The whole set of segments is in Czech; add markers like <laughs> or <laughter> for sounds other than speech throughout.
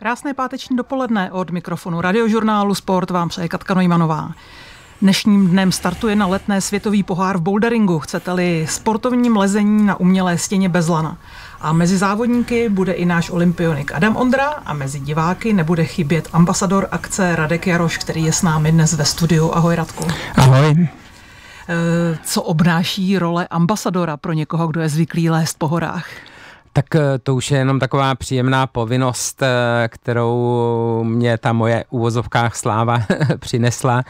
Krásné páteční dopoledne od mikrofonu radiožurnálu Sport vám přeje Katka Nojmanová. Dnešním dnem startuje na letné světový pohár v boulderingu, chcete-li sportovním lezení na umělé stěně bez lana. A mezi závodníky bude i náš olympionik Adam Ondra a mezi diváky nebude chybět ambasador akce Radek Jaroš, který je s námi dnes ve studiu. Ahoj Radku. Ahoj. Eh, co obnáší role ambasadora pro někoho, kdo je zvyklý lézt po horách? Tak eh, to už je jenom taková příjemná povinnost, eh, kterou mě ta moje úvozovkách sláva <laughs> přinesla.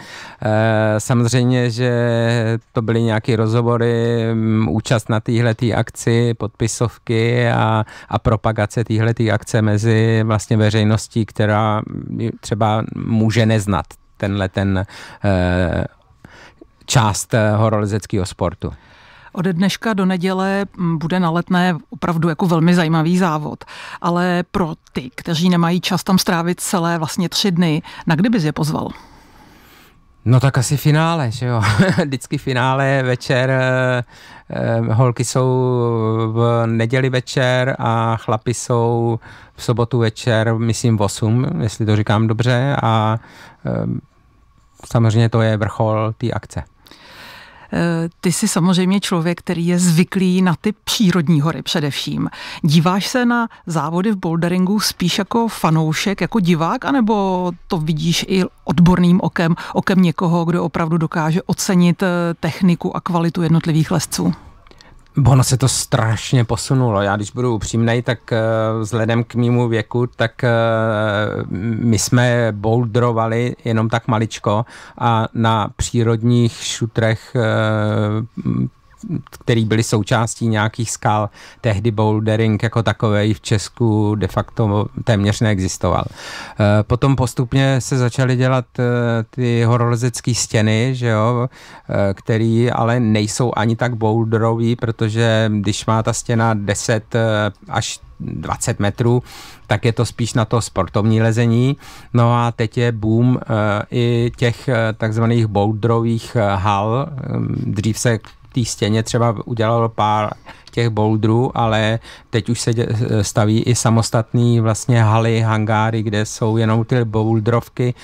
Eh, samozřejmě, že to byly nějaké rozhovory, mm, účast na téhle akci, podpisovky a, a propagace téhle akce mezi vlastně veřejností, která třeba může neznat tenhle ten část horolezeckého sportu. Ode dneška do neděle mm, bude na letné opravdu jako velmi zajímavý závod, ale pro ty, kteří nemají čas tam strávit celé vlastně tři dny, na kdy bys je pozval? No tak asi finále, že jo. <laughs> Vždycky finále večer. Eh, holky jsou v neděli večer a chlapi jsou v sobotu večer, myslím v 8, jestli to říkám dobře. A eh, samozřejmě to je vrchol té akce. Eh, ty jsi samozřejmě člověk, který je zvyklý na ty přírodní hory především. Díváš se na závody v boulderingu spíš jako fanoušek, jako divák, anebo to vidíš i odborným okem, okem někoho, kdo opravdu dokáže ocenit eh, techniku a kvalitu jednotlivých lesců? Ono se to strašně posunulo. Já když budu upřímný, tak uh, vzhledem k mýmu věku, tak uh, my jsme bouldrovali jenom tak maličko a na přírodních šutrech uh, který byly součástí nějakých skal. Tehdy bouldering jako takový v Česku de facto téměř neexistoval. Eh, potom postupně se začaly dělat eh, ty horolezecké stěny, že jo, eh, který ale nejsou ani tak boulderový, protože když má ta stěna 10 až 20 metrů, tak je to spíš na to sportovní lezení. No a teď je boom e, i těch e, takzvaných boulderových hal. Ehm, dřív se té stěně třeba udělal pár těch boldrů, ale teď už se staví i samostatný vlastně haly, hangáry, kde jsou jenom ty bouldrovky.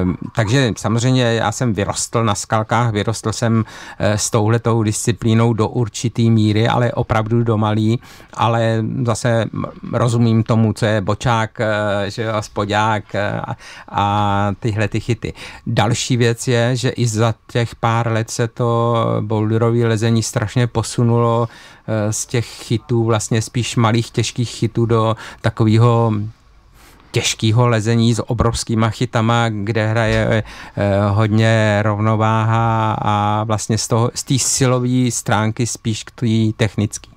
Ehm, takže samozřejmě já jsem vyrostl na skalkách, vyrostl jsem eh, s touhletou disciplínou do určitý míry, ale opravdu do malý, ale zase rozumím tomu, co je bočák, eh, že jo, spodák eh, a tyhle ty chyty. Další věc je, že i za těch pár let se to boulderové fotbalové lezení strašně posunulo eh, z těch chytů, vlastně spíš malých těžkých chytů do takového těžkého lezení s obrovskýma chytama, kde hraje eh, hodně rovnováha a vlastně z té z silové stránky spíš k té technické.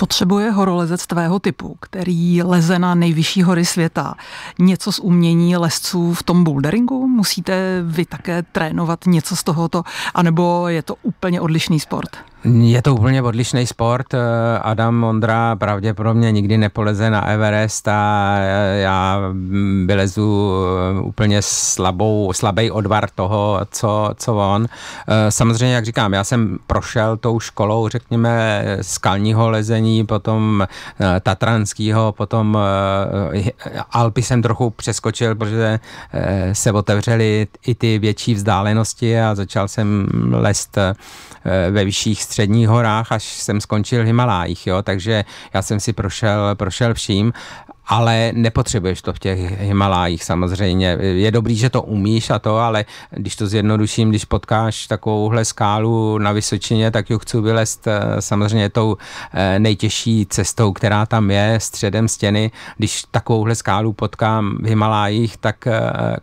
Potřebuje horolezec tvého typu, který leze na nejvyšší hory světa, něco z umění lesců v tom boulderingu? Musíte vy také trénovat něco z tohoto, anebo je to úplně odlišný sport? Je to úplně odlišný sport. Eh, Adam Mondra pravděpodobně nikdy nepoleze na Everest a eh, já mm, vylezu eh, úplně slabou, slabý odvar toho, co, co on. Samozřejmě, jak říkám, já jsem prošel tou školou, řekněme, skalního lezení, potom tatranského, potom Alpy jsem trochu přeskočil, protože se otevřely i ty větší vzdálenosti a začal jsem lest ve vyšších středních horách, až jsem skončil v Himalájích, jo, takže já jsem si prošel, prošel vším ale nepotřebuješ to v těch Himalájích samozřejmě. Je dobrý, že to umíš a to, ale když to zjednoduším, když potkáš takovouhle skálu na Vysočině, tak ju chci vylézt eh, samozřejmě tou eh, nejtěžší cestou, která tam je, středem stěny. Když takovouhle skálu potkám v Himalájích, tak eh,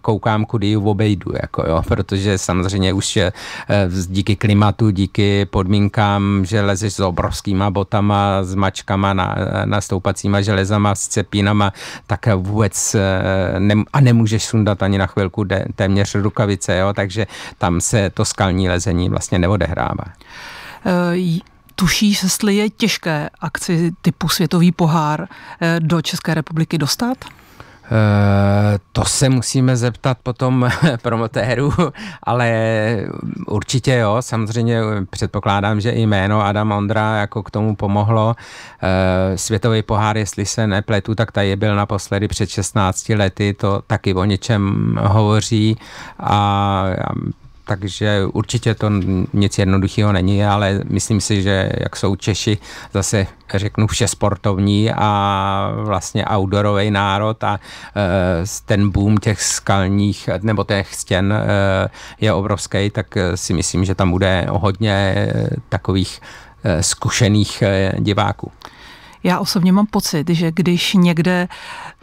koukám, kudy ji obejdu, jako jo, protože samozřejmě už je díky klimatu, díky podmínkám, že lezeš s obrovskýma botama, s mačkama, na, stoupacíma železama, s cepínama, rukama, tak vůbec eh, ne, a nemůžeš sundat ani na chvilku de, téměř rukavice, jo, takže tam se to skalní lezení vlastně neodehrává. Uh, tušíš, jestli je těžké akci typu Světový pohár eh, do České republiky dostat? Eh, to se musíme zeptat potom <laughs> promotérů, ale určitě jo, samozřejmě předpokládám, že i jméno Adam Ondra jako k tomu pomohlo. Eh, světový pohár, jestli se nepletu, tak tady byl naposledy před 16 lety, to taky o něčem hovoří a takže určitě to nic jednoduchého není, ale myslím si, že jak jsou Češi zase řeknu vše sportovní a vlastně outdoorový národ a e, ten boom těch skalních nebo těch stěn e, je obrovský, tak e, si myslím, že tam bude hodně takových zkušených diváků. Já osobně mám pocit, že když někde,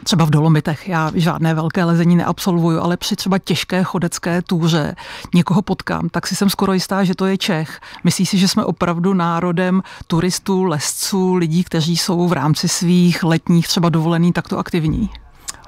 třeba v Dolomitech, já žádné velké lezení neabsolvuju, ale při třeba těžké chodecké túře někoho potkám, tak si jsem skoro jistá, že to je Čech. Myslí si, že jsme opravdu národem turistů, lesců, lidí, kteří jsou v rámci svých letních třeba dovolených takto aktivní?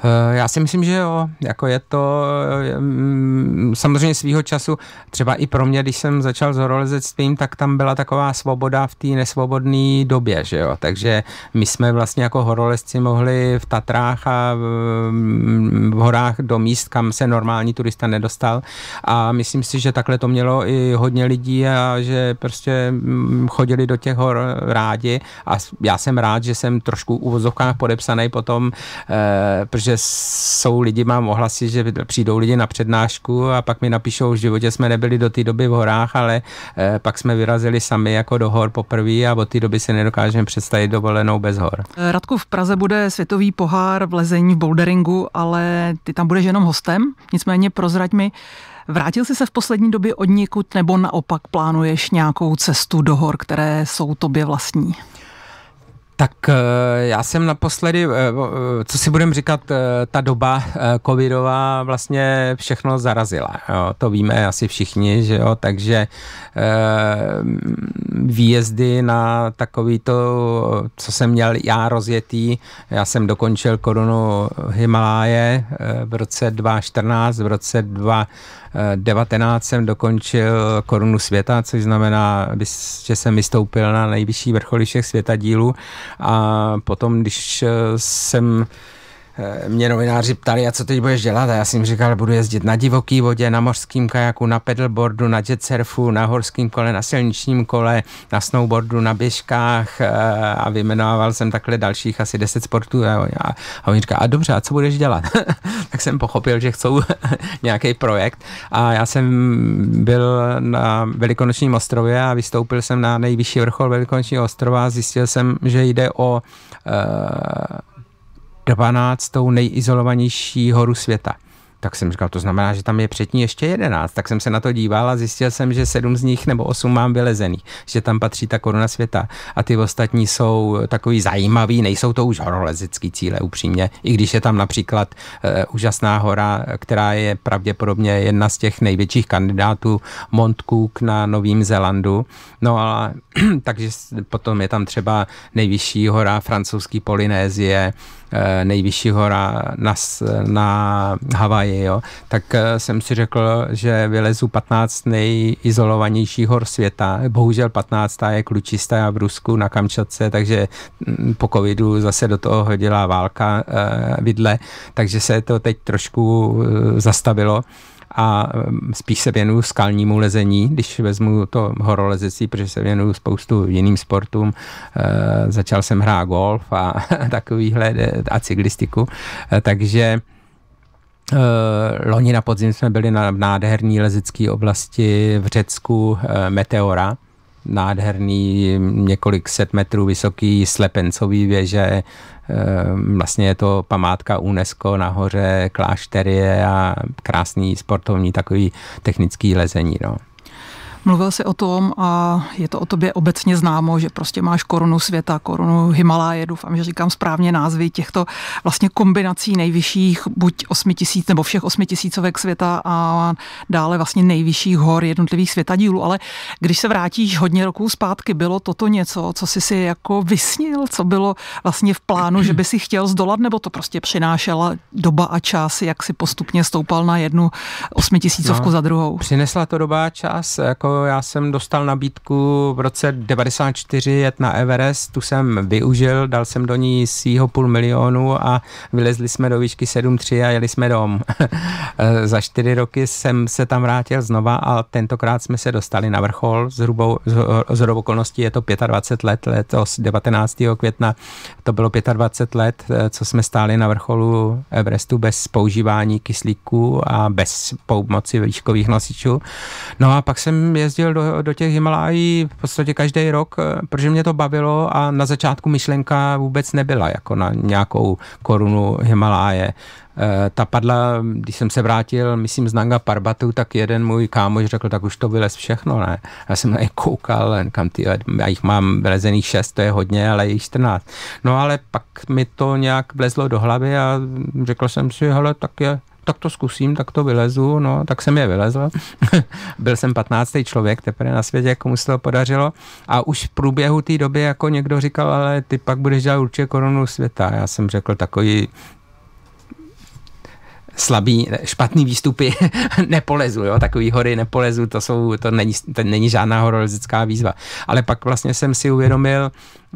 Eh, já si myslím, že jo, jako je to eh, samozřejmě svýho času, třeba i pro mě, když jsem začal s horolezectvím, tak tam byla taková svoboda v té nesvobodné době, že jo, takže my jsme vlastně jako horolezci mohli v Tatrách a v mm, horách do míst, kam se normální turista nedostal a myslím si, že takhle to mělo i hodně lidí a že prostě mm, chodili do těch hor rádi a já jsem rád, že jsem trošku u vozovkách podepsaný potom, eh, protože že jsou lidi, mám ohlasy, že přijdou lidi na přednášku a pak mi napíšou, že v životě jsme nebyli do té doby v horách, ale eh, pak jsme vyrazili sami jako do hor poprvé a od té doby se nedokážeme představit dovolenou bez hor. Eh, Radku, v Praze bude světový pohár v lezení v boulderingu, ale ty tam budeš jenom hostem, nicméně prozrať mi, Vrátil jsi se v poslední době od někud nebo naopak plánuješ nějakou cestu do hor, které jsou tobě vlastní? Tak eh, já jsem naposledy, eh, eh, co si budem říkat, ta doba covidová vlastně všechno zarazila. Jo. To víme asi všichni, že jo, takže výjezdy na takový to, co jsem měl já rozjetý, já jsem dokončil korunu Himaláje v roce 2014, v roce 2 19 jsem dokončil korunu světa, což znamená, že jsem vystoupil na nejvyšší všech světa dílu a potom, když jsem Eh, mě novináři ptali, a co teď budeš dělat? A já jsem říkal, budu jezdit na divoký vodě, na mořském kajaku, na pedalboardu, na surfu, na horském kole, na silničním kole, na snowboardu, na běžkách eh, a vymenoval jsem takhle dalších asi 10 sportů. A, a, a oni říkali, a dobře, a co budeš dělat? <laughs> tak jsem pochopil, že chcou <laughs> nějaký projekt a já jsem byl na Velikonočním ostrově a vystoupil jsem na nejvyšší vrchol Velikonočního ostrova a zjistil jsem, že jde o uh, 12. nejizolovanější horu světa. Tak jsem říkal, to znamená, že tam je předtím ještě jedenáct. Tak jsem se na to díval a zjistil jsem, že sedm z nich nebo osm mám vylezený, že tam patří ta koruna světa. A ty ostatní jsou takový zajímavý, nejsou to už horolezecký cíle upřímně, i když je tam například e, úžasná hora, která je pravděpodobně jedna z těch největších kandidátů Mont Cook na Novém Zélandu. No a <clears throat> takže potom je tam třeba nejvyšší hora francouzský Polynézie, Eh, nejvyšší hora na, na Havaji, jo, tak eh, jsem si řekl, že vylezu 15 nejizolovanějších hor světa. Bohužel 15. je klučista v Rusku na Kamčatce, takže mm, po covidu zase do toho hodila válka eh, vidle, takže se to teď trošku zastavilo a spíš se věnuju skalnímu lezení, když vezmu to horolezecí, protože se věnuju spoustu jiným sportům. E, začal jsem hrát golf a <laughs> takovýhle e, a cyklistiku, e, takže e, loni na podzim jsme byli na nádherný lezecké oblasti v Řecku e, Meteora, nádherný, několik set metrů vysoký slepencový věže. Ehm, vlastně je to památka UNESCO nahoře, klášterie a krásný sportovní takový technický lezení. No. Mluvil jsi o tom a je to o tobě obecně známo, že prostě máš korunu světa, korunu Himaláje, doufám, že říkám správně názvy těchto vlastně kombinací nejvyšších, buď 8 tisíc nebo všech 8 tisícovek světa a dále vlastně nejvyšších hor jednotlivých světadílů. Ale když se vrátíš hodně roků zpátky, bylo toto něco, co jsi si jako vysnil, co bylo vlastně v plánu, že by si chtěl zdolat, nebo to prostě přinášela doba a čas, jak si postupně stoupal na jednu tisícovku no, za druhou? Přinesla to doba a čas, jako jako já jsem dostal nabídku v roce 94 jet na Everest, tu jsem využil, dal jsem do ní svýho půl milionu a vylezli jsme do výšky 7,3 a jeli jsme dom. <laughs> Za čtyři roky jsem se tam vrátil znova a tentokrát jsme se dostali na vrchol, zhruba z okolností je to 25 let, letos 19. května to bylo 25 let, co jsme stáli na vrcholu Everestu bez používání kyslíku a bez pomoci výškových nosičů. No a pak jsem jezdil do, do těch Himalájí v podstatě každý rok, eh, protože mě to bavilo a na začátku myšlenka vůbec nebyla jako na nějakou korunu Himaláje. Eh, ta padla, když jsem se vrátil, myslím, z Nanga Parbatu, tak jeden můj kámoš řekl, tak už to vylez všechno, ne? Já jsem na ně koukal, kam ty, já jich mám vylezených šest, to je hodně, ale jich 14. No ale pak mi to nějak vlezlo do hlavy a řekl jsem si, hele, tak je tak to zkusím, tak to vylezu, no, tak jsem je vylezl. <laughs> Byl jsem 15. člověk teprve na světě, komu se to podařilo a už v průběhu té doby jako někdo říkal, ale ty pak budeš dělat určitě korunu světa. Já jsem řekl takový slabý, špatný výstupy <laughs> nepolezu, jo, takový hory nepolezu, to jsou, to není, to není žádná horolezická výzva. Ale pak vlastně jsem si uvědomil,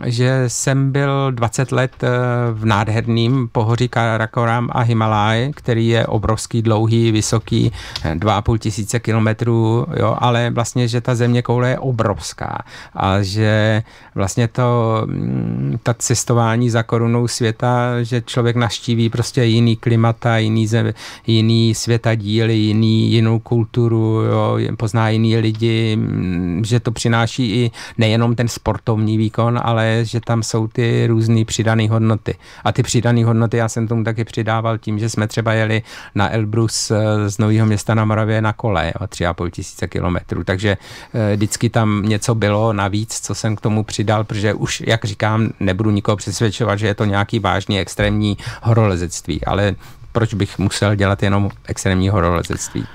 že jsem byl 20 let eh, v nádherném pohoří Karakoram a Himalaj, který je obrovský, dlouhý, vysoký, 2,5 eh, tisíce kilometrů, jo, ale vlastně, že ta země koule je obrovská a že vlastně to, mm, ta cestování za korunou světa, že člověk naštíví prostě jiný klimata, jiný, zem, jiný světa díly, jiný, jinou kulturu, jo, pozná jiný lidi, mm, že to přináší i nejenom ten sportovní výkon, ale ale je, že tam jsou ty různé přidané hodnoty. A ty přidané hodnoty já jsem tomu taky přidával tím, že jsme třeba jeli na Elbrus eh, z Nového města na Moravě na kole, o tři a půl tisíce kilometrů, takže eh, vždycky tam něco bylo navíc, co jsem k tomu přidal, protože už, jak říkám, nebudu nikoho přesvědčovat, že je to nějaký vážný extrémní horolezectví, ale proč bych musel dělat jenom extrémní horolezectví?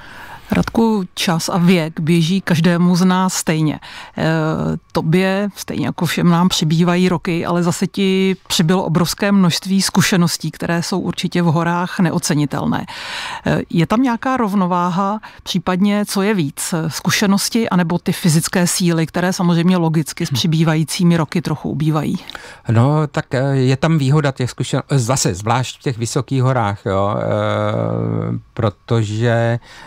Radku, čas a věk běží každému z nás stejně. E, tobě, stejně jako všem nám, přibývají roky, ale zase ti přibylo obrovské množství zkušeností, které jsou určitě v horách neocenitelné. E, je tam nějaká rovnováha, případně co je víc, zkušenosti anebo ty fyzické síly, které samozřejmě logicky s hm. přibývajícími roky trochu ubývají? No, tak e, je tam výhoda těch zkušeností, e, zase zvlášť v těch vysokých horách, jo, e, protože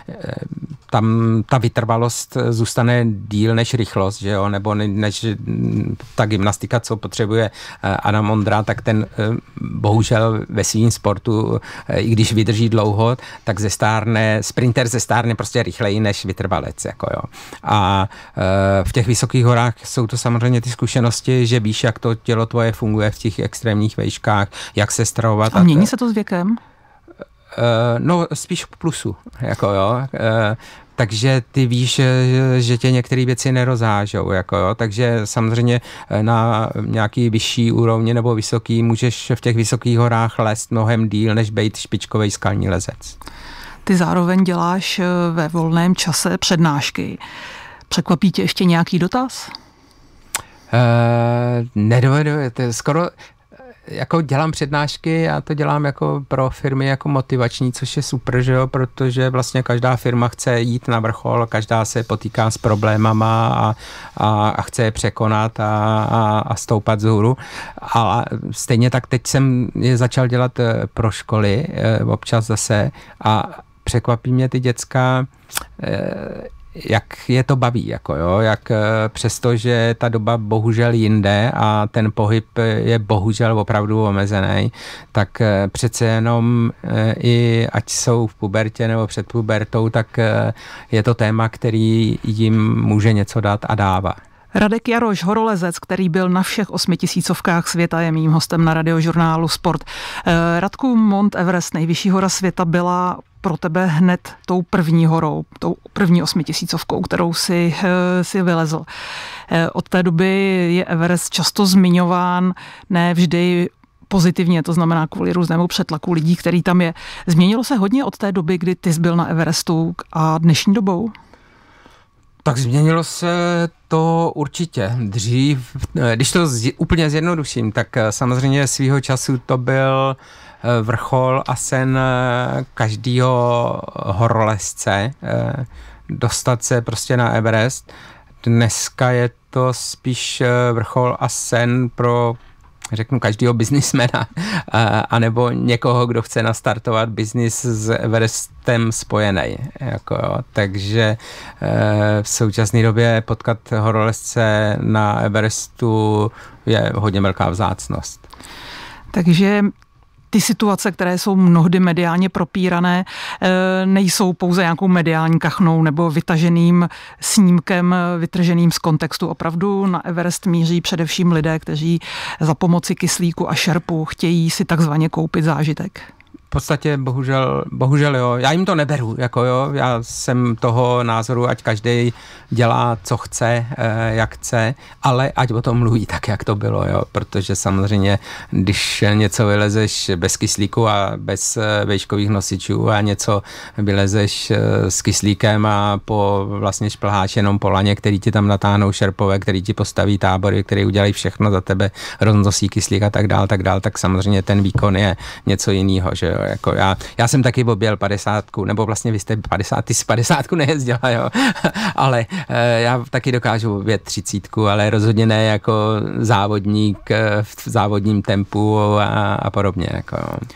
e, tam ta vytrvalost eh, zůstane díl než rychlost, že jo, nebo než mm, ta gymnastika, co potřebuje eh, Adam Ondra, tak ten eh, bohužel ve svým sportu, i když vydrží dlouho, tak zestárne, sprinter zestárne prostě rychleji než vytrvalec, jako jo. A v těch vysokých horách jsou to samozřejmě ty zkušenosti, že víš, jak to tělo tvoje funguje v těch extrémních vejškách, jak se stravovat. A mění se to s věkem? Eh, no spíš k plusu, jako jo. Eh, takže ty víš, že, eh, že tě některé věci nerozážou, jako jo. Takže samozřejmě na nějaký vyšší úrovni nebo vysoký můžeš v těch vysokých horách lézt mnohem díl, než být špičkový skalní lezec. Ty zároveň děláš ve volném čase přednášky. Překvapí tě ještě nějaký dotaz? Uh, nedovedu, to je skoro, jako dělám přednášky, já to dělám jako pro firmy jako motivační, což je super, že jo, protože vlastně každá firma chce jít na vrchol, každá se potýká s problémama a, a, a chce je překonat a, a, a stoupat vzhůru. A stejně tak teď jsem je začal dělat eh, pro školy, eh, občas zase a překvapí mě ty děcka, eh, jak je to baví, jako jo, jak eh, přesto, že ta doba bohužel jinde a ten pohyb je bohužel opravdu omezený, tak eh, přece jenom eh, i ať jsou v pubertě nebo před pubertou, tak je to téma, který jim může něco dát a dává. Radek Jaroš Horolezec, který byl na všech osmi tisícovkách světa, je mým hostem na radiožurnálu Sport. Radku Mont Everest, nejvyšší hora světa, byla pro tebe hned tou první horou, tou první osmitisícovkou, kterou si, eh, si vylezl. Eh, od té doby je Everest často zmiňován, ne vždy pozitivně, to znamená kvůli různému přetlaku lidí, který tam je. Změnilo se hodně od té doby, kdy ty jsi byl na Everestu a dnešní dobou? Tak změnilo se to určitě. Dřív, eh, když to z, úplně zjednoduším, tak samozřejmě svýho času to byl uh, Eh, vrchol a sen eh, každého horolezce eh, dostat se prostě na Everest. Dneska je to spíš vrchol a sen pro řeknu každého biznismena, <laughs> anebo někoho, kdo chce nastartovat biznis s Everestem spojený. Jako, Takže v současné době potkat horolezce na Everestu je hodně velká vzácnost. Takže ty situace, které jsou mnohdy mediálně propírané, eh, nejsou pouze nějakou mediální kachnou nebo vytaženým snímkem, vytrženým z kontextu. Opravdu na Everest míří především lidé, kteří za pomoci kyslíku a šerpu chtějí si takzvaně koupit zážitek v podstatě bohužel, bohužel jo, já jim to neberu, jako jo, já jsem toho názoru, ať každý dělá, co chce, eh, jak chce, ale ať o tom mluví tak, jak to bylo, jo, protože samozřejmě, když něco vylezeš bez kyslíku a bez eh, vejškových nosičů a něco vylezeš eh, s kyslíkem a po vlastně šplháš jenom laně, který ti tam natáhnou šerpové, který ti postaví tábory, který udělají všechno za tebe, roznosí kyslík a tak dál, tak dál, tak samozřejmě ten výkon je něco jiného, že jo jo, jako já, já jsem taky objel padesátku, nebo vlastně vy jste 50, ty z 50 nejezdila, jo, <laughs> ale eh, já taky dokážu objet třicítku, ale rozhodně ne jako závodník eh, v závodním tempu a, a podobně, jako jo. No.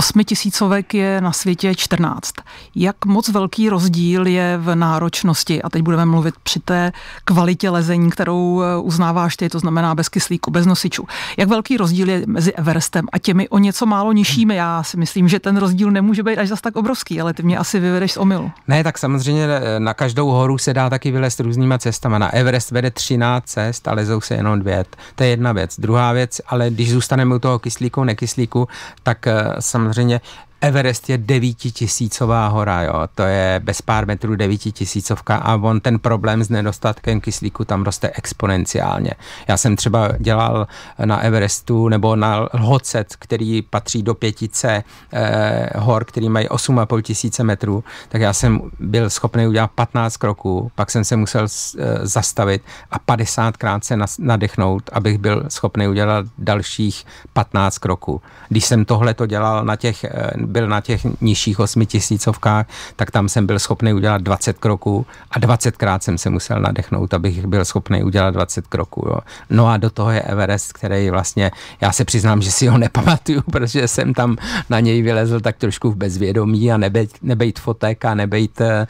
Osmitisícovek je na světě 14. Jak moc velký rozdíl je v náročnosti, a teď budeme mluvit při té kvalitě lezení, kterou eh, uznáváš ty, to znamená bez kyslíku, bez nosičů. Jak velký rozdíl je mezi Everestem a těmi o něco málo nižšími? Já si myslím, že ten rozdíl nemůže být až zas tak obrovský, ale ty mě asi vyvedeš z omylu. Ne, tak samozřejmě eh, na každou horu se dá taky vylézt různýma cestama. Na Everest vede 13 cest ale lezou se jenom dvě. To je jedna věc. Druhá věc, ale když zůstaneme u toho kyslíku, nekyslíku, tak samozřejmě eh, samozřejmě Everest je devítitisícová hora, jo. to je bez pár metrů devítitisícovka a on ten problém s nedostatkem kyslíku tam roste exponenciálně. Já jsem třeba dělal na Everestu nebo na Lhocet, který patří do pětice eh, hor, který mají 8,5 tisíce metrů, tak já jsem byl schopný udělat 15 kroků, pak jsem se musel eh, zastavit a 50krát se nadechnout, abych byl schopný udělat dalších 15 kroků. Když jsem tohle to dělal na těch eh, byl na těch nižších osmi tisícovkách, tak tam jsem byl schopný udělat 20 kroků a 20 krát jsem se musel nadechnout, abych byl schopný udělat 20 kroků. Jo. No a do toho je Everest, který vlastně, já se přiznám, že si ho nepamatuju, <laughs> protože jsem tam na něj vylezl tak trošku v bezvědomí a nebejt, nebejt fotek a nebejt eh,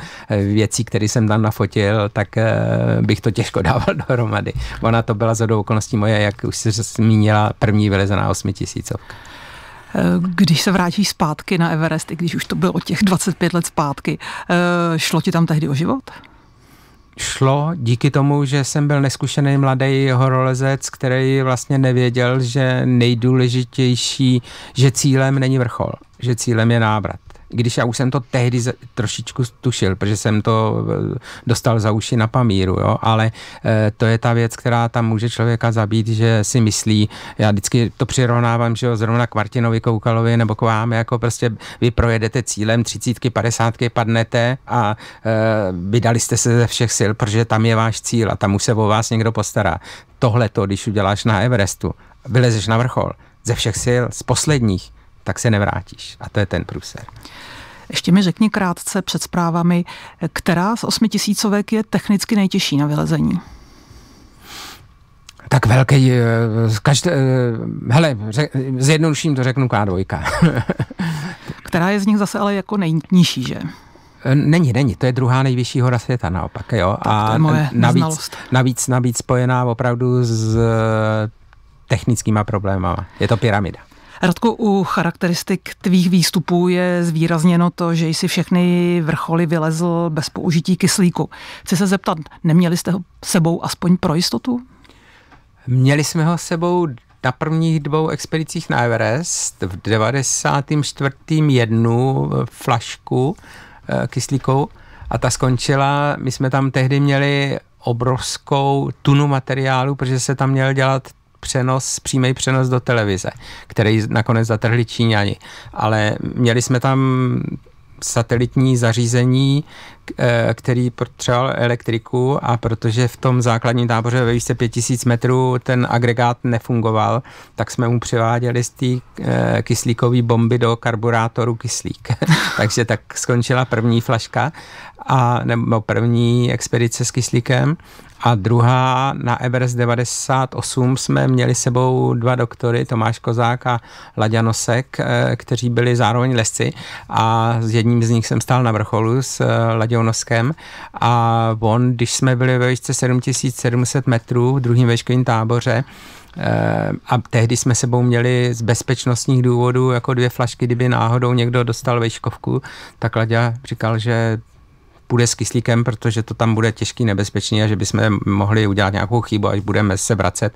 věcí, které jsem tam nafotil, tak eh, bych to těžko <laughs> dával dohromady. Ona to byla za okolností moje, jak už jsi zmínila, první vylezená tisícovka. Eh, když se vrátíš zpátky na Everest, i když už to bylo těch 25 let zpátky, eh, šlo ti tam tehdy o život? šlo díky tomu, že jsem byl neskušený mladý horolezec, který vlastně nevěděl, že nejdůležitější, že cílem není vrchol, že cílem je návrat když já už jsem to tehdy trošičku tušil, protože jsem to eh, dostal za uši na pamíru, jo? ale eh, to je ta věc, která tam může člověka zabít, že si myslí, já vždycky to přirovnávám, že jo, zrovna k Martinovi Koukalovi nebo k vám, jako prostě vy projedete cílem, třicítky, padesátky padnete a eh, vydali jste se ze všech sil, protože tam je váš cíl a tam už se o vás někdo postará. Tohle to, když uděláš na Everestu, vylezeš na vrchol, ze všech sil, z posledních, tak se nevrátíš. A to je ten průser. Ještě mi řekni krátce před zprávami, která z osmitisícovek je technicky nejtěžší na vylezení? Tak velký, eh, každé, eh, hele, řek, zjednoduším to řeknu K2. <laughs> která je z nich zase ale jako nejnižší, že? Eh, není, není, to je druhá nejvyšší hora světa naopak, jo. Tak a to je moje navíc, navíc, navíc spojená opravdu s technickýma problémama. Je to pyramida. Radku, u charakteristik tvých výstupů je zvýrazněno to, že jsi všechny vrcholy vylezl bez použití kyslíku. Chci se zeptat, neměli jste ho sebou aspoň pro jistotu? Měli jsme ho sebou na prvních dvou expedicích na Everest v 94. jednu flašku eh, kyslíkou a ta skončila, my jsme tam tehdy měli obrovskou tunu materiálu, protože se tam měl dělat přenos, přímý přenos do televize, který nakonec zatrhli Číňani. Ale měli jsme tam satelitní zařízení, eh, který potřeboval elektriku a protože v tom základním táboře ve výšce 5000 metrů ten agregát nefungoval, tak jsme mu přiváděli z té eh, kyslíkové bomby do karburátoru kyslík. <laughs> Takže tak skončila první flaška a, nebo první expedice s kyslíkem a druhá na Everest 98 jsme měli sebou dva doktory, Tomáš Kozák a Laďa Nosek, eh, kteří byli zároveň lesci a s jedním z nich jsem stál na vrcholu s eh, Laďou Noskem a on, když jsme byli ve výšce 7700 metrů v druhém veškovém táboře, eh, a tehdy jsme sebou měli z bezpečnostních důvodů jako dvě flašky, kdyby náhodou někdo dostal vejškovku, tak Laďa říkal, že půjde s kyslíkem, protože to tam bude těžký nebezpečný a že bychom mohli udělat nějakou chybu, až budeme se vracet.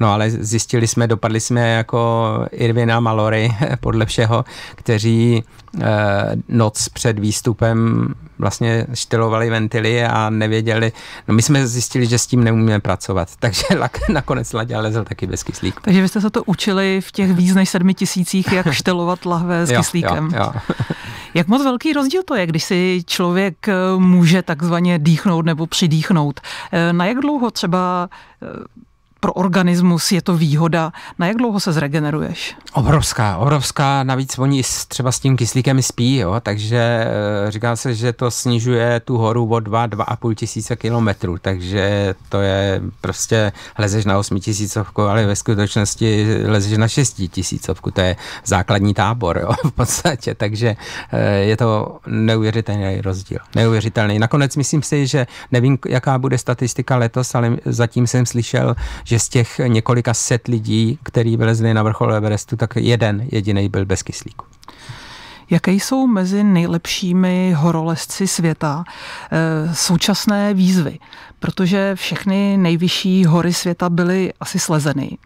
No ale zjistili jsme, dopadli jsme jako Irvina Malory, <laughs> podle všeho, kteří eh, noc před výstupem vlastně štelovali ventily a nevěděli. No my jsme zjistili, že s tím neumíme pracovat, <laughs> takže lak, nakonec Ladě lezl taky bez kyslíku. Takže vy jste se to učili v těch víc než sedmi tisících, jak štelovat lahve s jo, kyslíkem. Jo, jo. <laughs> Jak moc velký rozdíl to je, když si člověk eh, může takzvaně dýchnout nebo přidýchnout? Eh, na jak dlouho třeba eh, pro organismus je to výhoda. Na jak dlouho se zregeneruješ? Obrovská, obrovská. Navíc oni třeba s tím kyslíkem spí, jo? takže eh, říká se, že to snižuje tu horu o 2, 2,5 tisíce kilometrů, takže to je prostě, lezeš na 8 tisícovku, ale ve skutečnosti lezeš na 6 tisícovku, to je základní tábor jo? <laughs> v podstatě, takže eh, je to neuvěřitelný rozdíl, neuvěřitelný. Nakonec myslím si, že nevím, jaká bude statistika letos, ale zatím jsem slyšel, že že z těch několika set lidí, který vylezli na vrchol Everestu, tak jeden jediný byl bez kyslíku. Jaké jsou mezi nejlepšími horolezci světa e, současné výzvy? Protože všechny nejvyšší hory světa byly asi slezeny.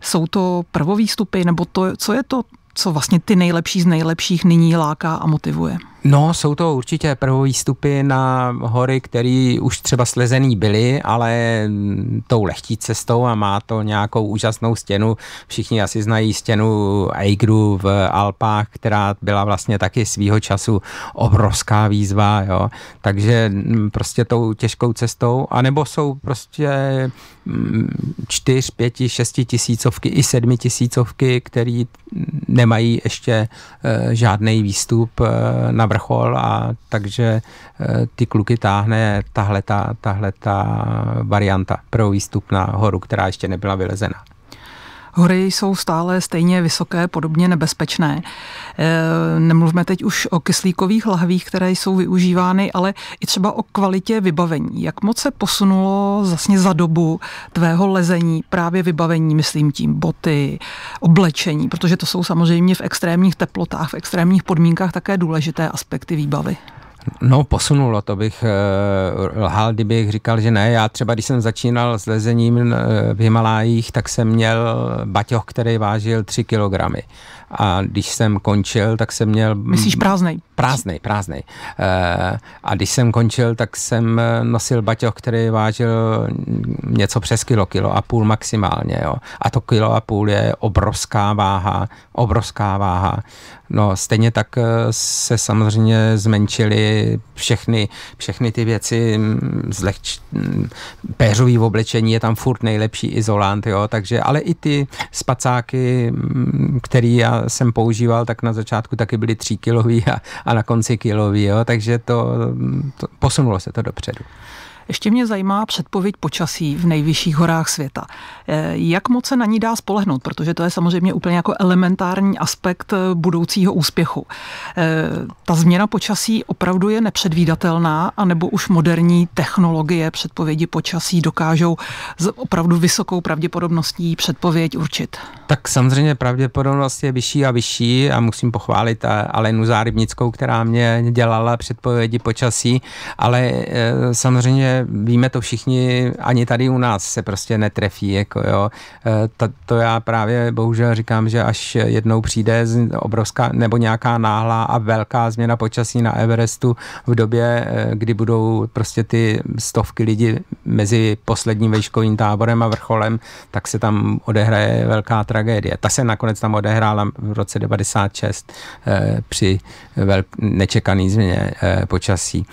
Jsou to prvovýstupy, nebo to, co je to, co vlastně ty nejlepší z nejlepších nyní láká a motivuje? No, jsou to určitě prvovýstupy na hory, které už třeba slezený byly, ale tou lehčí cestou a má to nějakou úžasnou stěnu. Všichni asi znají stěnu Eigru v Alpách, která byla vlastně taky svýho času obrovská výzva, jo. Takže mm, prostě tou těžkou cestou, anebo jsou prostě mm, čtyř, pěti, šesti tisícovky i sedmi tisícovky, které mm, nemají ještě eh, žádný výstup eh, na vrchol a takže e, ty kluky táhne tahle ta varianta pro výstup na horu, která ještě nebyla vylezena. Hory jsou stále stejně vysoké, podobně nebezpečné. E, nemluvme teď už o kyslíkových lahvích, které jsou využívány, ale i třeba o kvalitě vybavení. Jak moc se posunulo vlastně za dobu tvého lezení právě vybavení, myslím tím boty, oblečení, protože to jsou samozřejmě v extrémních teplotách, v extrémních podmínkách také důležité aspekty výbavy. No, posunulo to bych eh, lhal, kdybych říkal, že ne. Já třeba, když jsem začínal s lezením eh, v Himalájích, tak jsem měl baťoch, který vážil 3 kilogramy. A když jsem končil, tak jsem měl... Myslíš prázdnej? Prázdnej, prázdnej. Eh, a když jsem končil, tak jsem nosil baťoch, který vážil něco přes kilo, kilo a půl maximálně. Jo. A to kilo a půl je obrovská váha, obrovská váha. No, stejně tak se samozřejmě zmenšily všechny, všechny ty věci, mm, zlehč, mm, péřový v oblečení je tam furt nejlepší izolant, jo, takže, ale i ty spacáky, mm, který já jsem používal, tak na začátku taky byly tří kilový a, a na konci kilový, jo, takže to, to posunulo se to dopředu. Ještě mě zajímá předpověď počasí v nejvyšších horách světa. Eh, jak moc se na ní dá spolehnout? Protože to je samozřejmě úplně jako elementární aspekt eh, budoucího úspěchu. Eh, ta změna počasí opravdu je nepředvídatelná, anebo už moderní technologie předpovědi počasí dokážou s opravdu vysokou pravděpodobností předpověď určit? Tak samozřejmě pravděpodobnost je vyšší a vyšší a musím pochválit Alenu Zárybnickou, která mě dělala předpovědi počasí, ale samozřejmě víme, to všichni, ani tady u nás se prostě netrefí, jako jo. E, to, to já právě bohužel říkám, že až jednou přijde obrovská nebo nějaká náhlá a velká změna počasí na Everestu v době, e, kdy budou prostě ty stovky lidí mezi posledním vejškovým táborem a vrcholem, tak se tam odehraje velká tragédie. Ta se nakonec tam odehrála v roce 96 e, při velk- nečekaný změně počasí.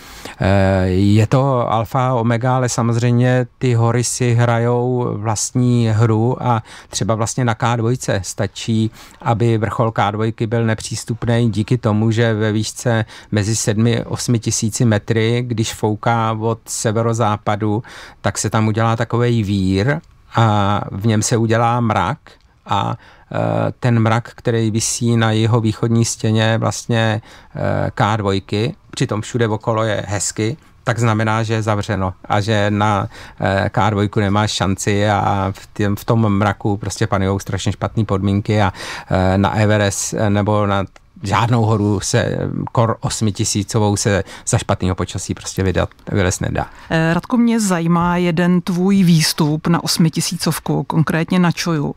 je to alfa omega, ale samozřejmě ty hory si hrajou vlastní hru a třeba vlastně na K2 stačí, aby vrchol K2 byl nepřístupný díky tomu, že ve výšce mezi 7-8 tisíci metry, když fouká od severozápadu, tak se tam udělá takový vír a v něm se udělá mrak a e, ten mrak, který visí na jeho východní stěně vlastně e, K2, přitom všude okolo je hezky, tak znamená, že je zavřeno a že na eh, K2 nemáš šanci a v, těm, v tom mraku prostě panujou strašně špatné podmínky a eh, na Everest eh, nebo na žádnou horu se kor osmitisícovou se za špatného počasí prostě vydat, vylez nedá. Radko, mě zajímá jeden tvůj výstup na osmitisícovku, konkrétně na Čoju.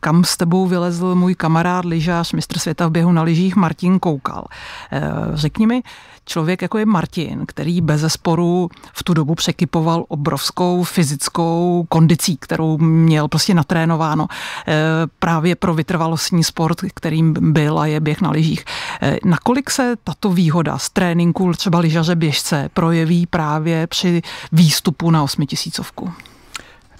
Kam s tebou vylezl můj kamarád lyžař, mistr světa v běhu na lyžích Martin Koukal. Řekni mi, člověk jako je Martin, který bez zesporu v tu dobu překypoval obrovskou fyzickou kondicí, kterou měl prostě natrénováno eh, právě pro vytrvalostní sport, kterým byl a je běh na lyžích. Eh, nakolik se tato výhoda z tréninku třeba lyžaře běžce projeví právě při výstupu na osmitisícovku?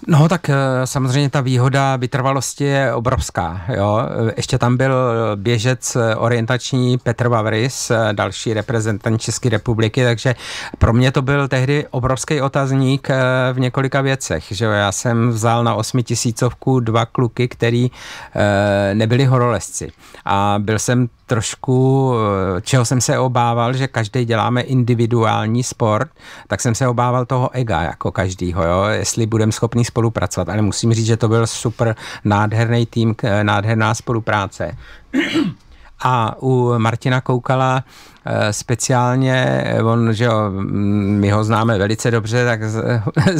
No tak eh, samozřejmě ta výhoda vytrvalosti je obrovská. Jo. Ještě tam byl běžec eh, orientační Petr Vavris, eh, další reprezentant České republiky, takže pro mě to byl tehdy obrovský otazník v několika věcech. Že Já jsem vzal na osmitisícovku dva kluky, který nebyli horolezci. A byl jsem trošku, čeho jsem se obával, že každý děláme individuální sport, tak jsem se obával toho ega jako každýho, jo. jestli budeme schopni spolupracovat, ale musím říct, že to byl super nádherný tým, nádherná spolupráce. <clears throat> A u Martina Koukala Eh, speciálně, eh, on, že jo, mm, my ho známe velice dobře, tak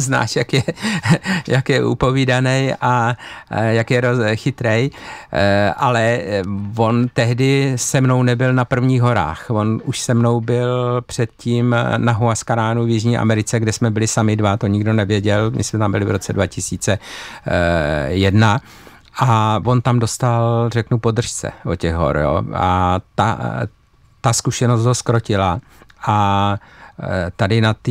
<laughs> znáš, jak je, <laughs> jak je upovídaný a eh, jak je roz, chytrej, ale on tehdy se mnou nebyl na prvních horách, on už se mnou byl předtím na Huascaránu v Jižní Americe, kde jsme byli sami dva, to nikdo nevěděl, my jsme tam byli v roce 2001 a on tam dostal, řeknu, podržce o těch hor, jo. A ta, ta zkušenost ho skrotila. A Eh, tady na té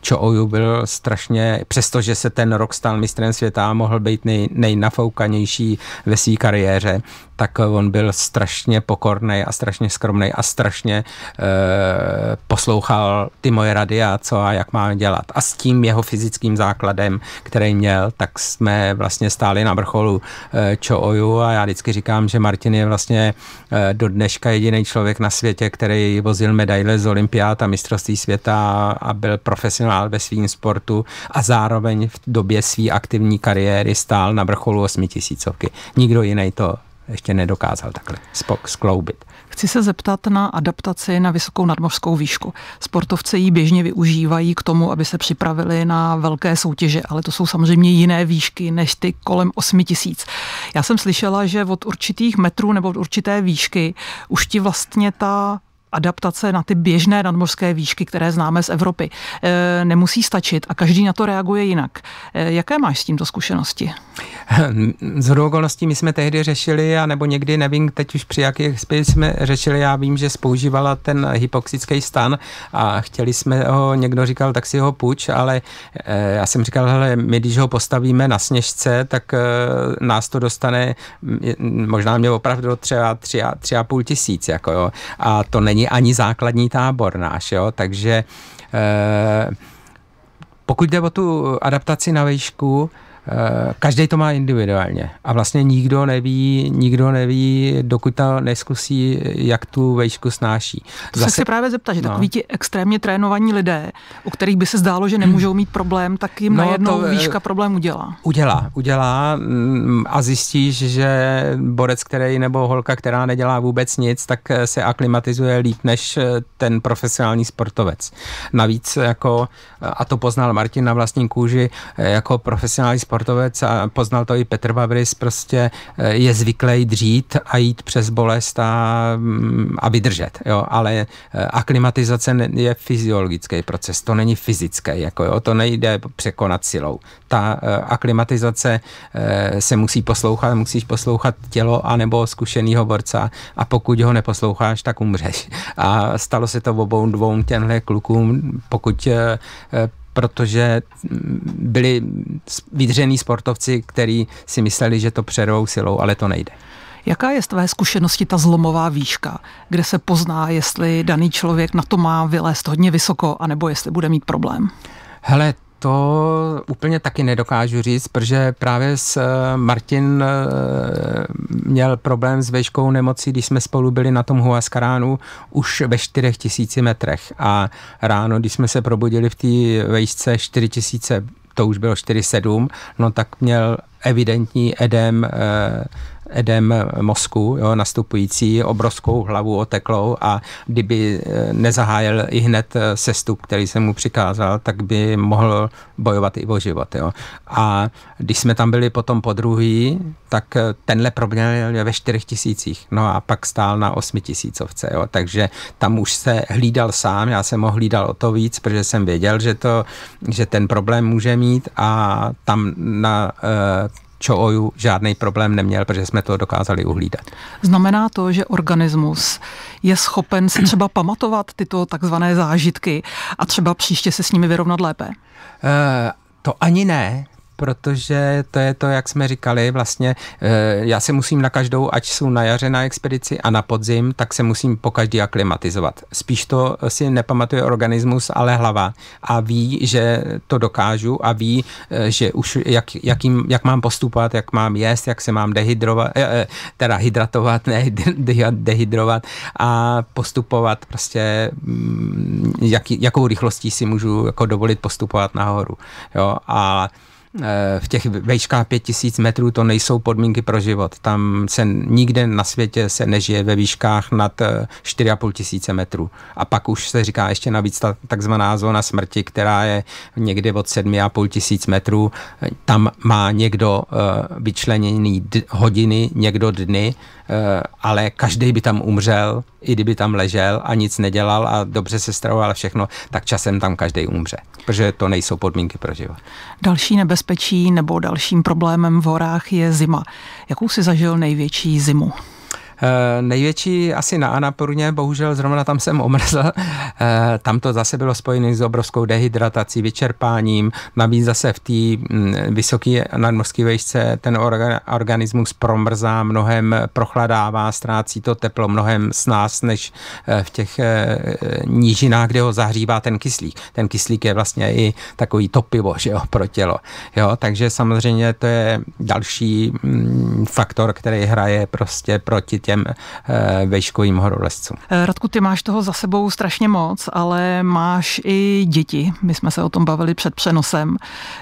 Čooju eh, byl strašně, přestože se ten rok stal mistrem světa a mohl být nej, nejnafoukanější ve své kariéře, tak on byl strašně pokorný a strašně skromný a strašně e, poslouchal ty moje rady a co a jak mám dělat. A s tím jeho fyzickým základem, který měl, tak jsme vlastně stáli na vrcholu e, Čooju a já vždycky říkám, že Martin je vlastně e, do dneška jediný člověk na světě, který vozil medaile z Olympiát a mistrovství světa a byl profesionál ve svém sportu a zároveň v době své aktivní kariéry stál na vrcholu osmi tisícovky. Nikdo jiný to ještě nedokázal takhle skloubit. Chci se zeptat na adaptaci na vysokou nadmořskou výšku. Sportovci ji běžně využívají k tomu, aby se připravili na velké soutěže, ale to jsou samozřejmě jiné výšky než ty kolem 8 tisíc. Já jsem slyšela, že od určitých metrů nebo od určité výšky už ti vlastně ta adaptace na ty běžné nadmořské výšky, které známe z Evropy, eh, nemusí stačit a každý na to reaguje jinak. Eh, jaké máš s tímto zkušenosti? <laughs> Z okolností my jsme tehdy řešili, a nebo někdy, nevím teď už při jakých spěch jsme řešili, já vím, že spoužívala ten hypoxický stan a chtěli jsme ho, někdo říkal, tak si ho půjč, ale eh, já jsem říkal, hele, my když ho postavíme na sněžce, tak nás to dostane, mm, mm, možná mě opravdu třeba tři a, tři a půl tisíc, jako jo. A to není není ani základní tábor náš, jo? takže eh, pokud jde o tu adaptaci na výšku, eh, Eh, Každý to má individuálně a vlastně nikdo neví, nikdo neví, dokud to neskusí, jak tu vejšku snáší. To Zase... se chci právě zeptat, že no. takový ti extrémně trénovaní lidé, u kterých by se zdálo, že nemůžou mít problém, tak jim no, najednou to, eh, výška problém udělá. Udělá, udělá mm, a zjistíš, že borec, který nebo holka, která nedělá vůbec nic, tak eh, se aklimatizuje líp než ten profesionální sportovec. Navíc jako, a to poznal Martin na vlastní kůži, jako profesionální sportovec sportovec a poznal to i Petr Babris, prostě eh, je zvyklý dřít a jít přes bolest a, mm, a vydržet, jo, ale eh, aklimatizace je fyziologický proces, to není fyzické, jako jo, to nejde překonat silou. Ta eh, aklimatizace se musí poslouchat, musíš poslouchat tělo anebo zkušenýho borca a pokud ho neposloucháš, tak umřeš. A stalo se to obou dvou těmhle klukům, pokud protože mm, byli vydřený sportovci, kteří si mysleli, že to přervou silou, ale to nejde. Jaká je z tvé zkušenosti ta zlomová výška, kde se pozná, jestli daný člověk na to má vylézt hodně vysoko, anebo jestli bude mít problém? Hele, to úplně taky nedokážu říct, protože právě s eh, Martin eh, měl problém s veškou nemocí, když jsme spolu byli na tom Huascaránu už ve 4000 metrech a ráno, když jsme se probudili v té vejšce 4000 to už bylo 4,7, no tak měl evidentní edem eh, edem mozku, jo, nastupující obrovskou hlavu oteklou a kdyby eh, nezahájil i hned eh, sestup, který se mu přikázal, tak by mohl bojovat i o život. Jo. A když jsme tam byli potom po druhý, tak eh, tenhle problém je ve čtyřech tisících. No a pak stál na osmi tisícovce. Jo. Takže tam už se hlídal sám, já jsem ho hlídal o to víc, protože jsem věděl, že, to, že ten problém může mít a tam na ČOOJu žádný problém neměl, protože jsme to dokázali uhlídat. Znamená to, že organismus je schopen si třeba pamatovat tyto takzvané zážitky a třeba příště se s nimi vyrovnat lépe? Uh, to ani ne, protože to je to, jak jsme říkali, vlastně eh, já se musím na každou, ať jsou na jaře na expedici a na podzim, tak se musím po každý aklimatizovat. Spíš to si nepamatuje organismus, ale hlava a ví, že to dokážu a ví, eh, že už jak, jakým, jak mám postupovat, jak mám jíst, jak se mám dehydrovat, eh, teda hydratovat, <laughs> ne dehydrovat a postupovat prostě, mm, jak, jakou rychlostí si můžu jako dovolit postupovat nahoru. Jo? A Eh, v těch vejškách 5000 metrů to nejsou podmínky pro život. Tam se nikde na světě se nežije ve výškách nad 4,5 eh, tisíce metrů. A pak už se říká ještě navíc ta takzvaná zóna smrti, která je někde od 7,5 tisíc metrů. Tam má někdo eh, vyčleněný hodiny, někdo dny Eh, ale každý by tam umřel, i kdyby tam ležel a nic nedělal a dobře se stravoval všechno, tak časem tam každý umře, protože to nejsou podmínky pro život. Další nebezpečí nebo dalším problémem v horách je zima. Jakou si zažil největší zimu? Eh, největší asi na Anapurně, bohužel zrovna tam jsem omrzl, eh, tam to zase bylo spojené s obrovskou dehydratací, vyčerpáním, navíc zase v té mm, vysoké nadmořské vejšce ten organismus promrzá, mnohem prochladává, ztrácí to teplo mnohem s nás, než eh, v těch nížinách, kde ho zahřívá ten kyslík. Ten kyslík je vlastně i takový topivo že jo, pro tělo. Jo, takže samozřejmě to je další mm, faktor, který hraje prostě proti těm těm eh, vejškovým horolezcům. Eh, Radku, ty máš toho za sebou strašně moc, ale máš i děti. My jsme se o tom bavili před přenosem,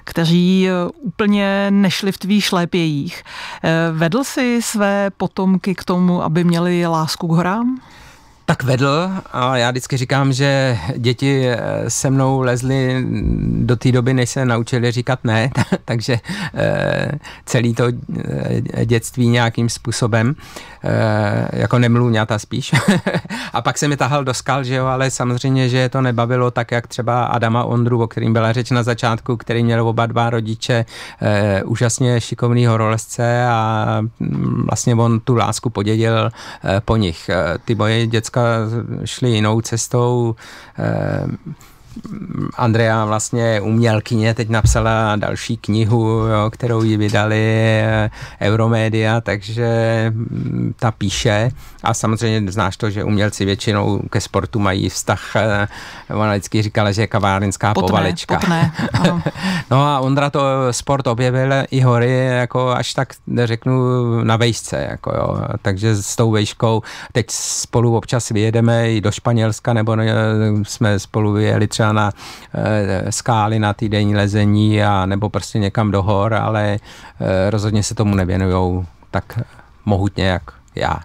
kteří eh, úplně nešli v tvých šlépějích. Vedl si své potomky k tomu, aby měli lásku k horám? tak vedl a já vždycky říkám, že děti eh, se mnou lezly do té doby, než se naučili říkat ne, <laughs> takže eh, celý to eh, dětství nějakým způsobem, jako nemluňata spíš. <laughs> a pak se mi tahal do skal, že jo, ale samozřejmě, že to nebavilo tak, jak třeba Adama Ondru, o kterým byla řeč na začátku, který měl oba dva rodiče, úžasně šikovný horolezce a mm, vlastně on tu lásku podědil po nich. Ty moje děcka šli jinou cestou. Eh, Andrea vlastně umělkyně teď napsala další knihu, jo, kterou ji vydali eh, Euromédia, takže mm, ta píše a samozřejmě znáš to, že umělci většinou ke sportu mají vztah, eh, ona vždycky říkala, že je kavárenská potné, povalečka. Potné, <laughs> no a Ondra to sport objevil i hory jako až tak řeknu na vejšce, jako jo. takže s tou vejškou teď spolu občas vyjedeme i do Španělska, nebo eh, jsme spolu vyjeli třeba třeba na e, skály na týdenní lezení a nebo prostě někam do hor, ale e, rozhodně se tomu nevěnují tak mohutně jak já.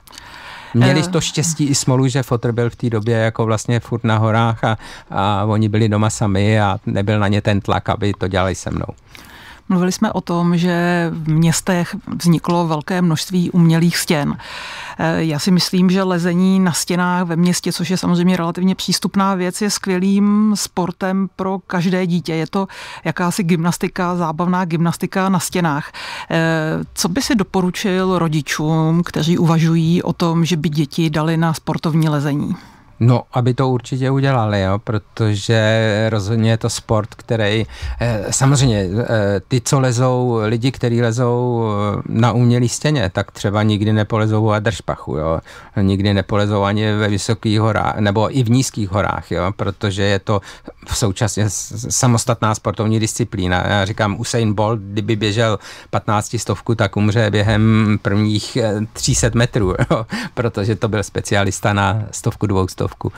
Měli eh. to štěstí i smolu, že Fotr byl v té době jako vlastně furt na horách a, a oni byli doma sami a nebyl na ně ten tlak, aby to dělali se mnou. Mluvili jsme o tom, že v městech vzniklo velké množství umělých stěn. Eh, já si myslím, že lezení na stěnách ve městě, což je samozřejmě relativně přístupná věc, je skvělým sportem pro každé dítě. Je to jakási gymnastika, zábavná gymnastika na stěnách. Eh, co by si doporučil rodičům, kteří uvažují o tom, že by děti dali na sportovní lezení? No, aby to určitě udělali, jo, protože rozhodně je to sport, který eh, samozřejmě eh, ty, co lezou, lidi, kteří lezou eh, na umělý stěně, tak třeba nikdy nepolezou a Adršpachu, jo. Nikdy nepolezou ani ve vysokých horách, nebo i v nízkých horách, jo, protože je to v současně samostatná sportovní disciplína. Já říkám, Usain Bolt, kdyby běžel 15 stovku, tak umře během prvních 300 metrů, <laughs> jo, protože to byl specialista na stovku, dvou stovku stovku.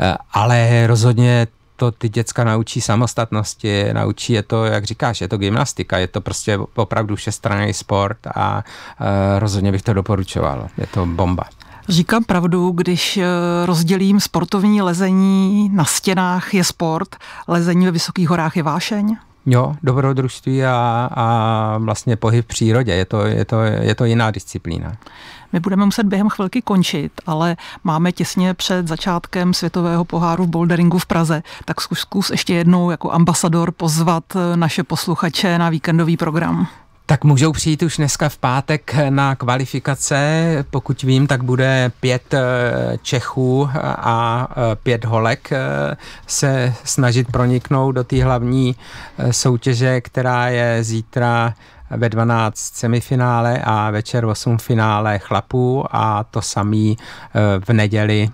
Eh, ale rozhodně to ty děcka naučí samostatnosti, naučí je to, jak říkáš, je to gymnastika, je to prostě opravdu všestranný sport a eh, rozhodně bych to doporučoval. Je to bomba. Říkám pravdu, když eh, rozdělím sportovní lezení na stěnách je sport, lezení ve vysokých horách je vášeň? Jo, dobrodružství a, a vlastně pohyb v přírodě. Je to, je, to, je to jiná disciplína. My budeme muset během chvilky končit, ale máme těsně před začátkem světového poháru v boulderingu v Praze, tak zkus, zkus ještě jednou jako ambasador pozvat naše posluchače na víkendový program. Tak můžou přijít už dneska v pátek na kvalifikace. Pokud vím, tak bude pět eh, Čechů a eh, pět holek eh, se snažit proniknout do té hlavní soutěže, která je zítra ve 12 semifinále a večer 8 finále chlapů a to samý v neděli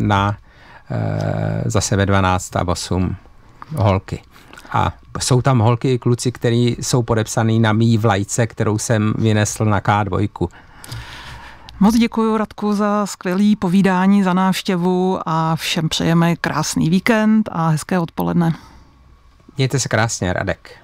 na zase ve 12 a 8 holky. A jsou tam holky i kluci, kteří jsou podepsaný na mý vlajce, kterou jsem vynesl na K2. Moc děkuji Radku za skvělý povídání, za návštěvu a všem přejeme krásný víkend a hezké odpoledne. Mějte se krásně, Radek.